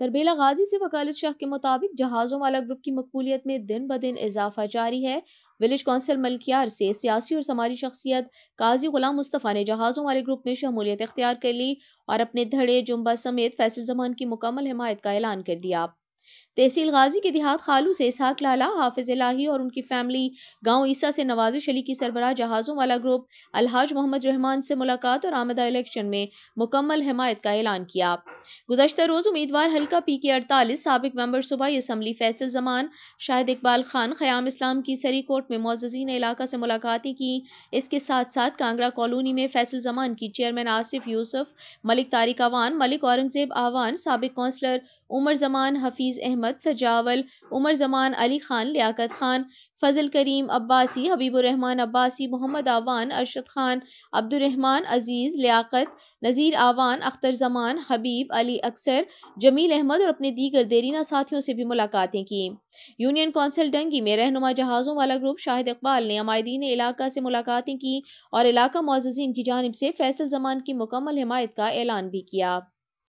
तरबेला गाजी से वकालत शाह के मुताबिक जहाज़ों वाला ग्रुप की मकबूलियत में दिन ब दिन इजाफा जारी है विलेज कौंसिल मलकियार से सियासी और समाजी शख्सियत काजी गुलाम मुस्तफ़ा ने जहाज़ों वाले ग्रुप में शमूलियत अख्तियार कर ली और अपने धड़े जुम्बा समेत फैसल जमान की मुकम्मल हमायत का ऐलान कर दिया तहसील गाजी के देहात खालू से इसहाक लाला हाफिज लाही और उनकी फैमिली गांव ईसा से नवाजिश अली की सरबराह जहाज़ों वाला ग्रुप अलहाज मोहम्मद रहमान से मुलाकात और आमदा इलेक्शन में मुकम्मल हमायत का ऐलान किया गुजशत रोज़ उम्मीदवार हल्का पी के अड़तालीस सबक मेम्बर सूबाई इसम्बली फैसल जमान शाहिद इकबाल खान ख़याम इस्लाम की सरी कोर्ट में ने इलाका से मुलाकातें की इसके साथ साथ कांगड़ा कॉलोनी में फैसल जमान की चेयरमैन आसिफ यूसुफ मलिक तारिक अवान मलिक औरंगजेब आवान सबक कौंसलर उमर जमान हफीज़ अहमद सजावल उमर जमान अली खान लियाकत खान फजल करीम अब्बासी हबीबुररहमान अब्बासी मोहम्मद आवान अरशद खान अब्दुलरहमान अजीज़ लियाकत नज़ीर आवान अख्तर जमान हबीब अली अक्सर जमील अहमद और अपने दीगर देरीना साथियों से भी मुलाकातें की यूनियन कौंसिल डंगी में रहनुमा जहाज़ों वाला ग्रुप शाहिद इकबाल ने अमायदीन इलाका से मुलाकातें की और इलाका मुआजीन की जानब से फैसल जमान की मुकम्मल हमायत का ऐलान भी किया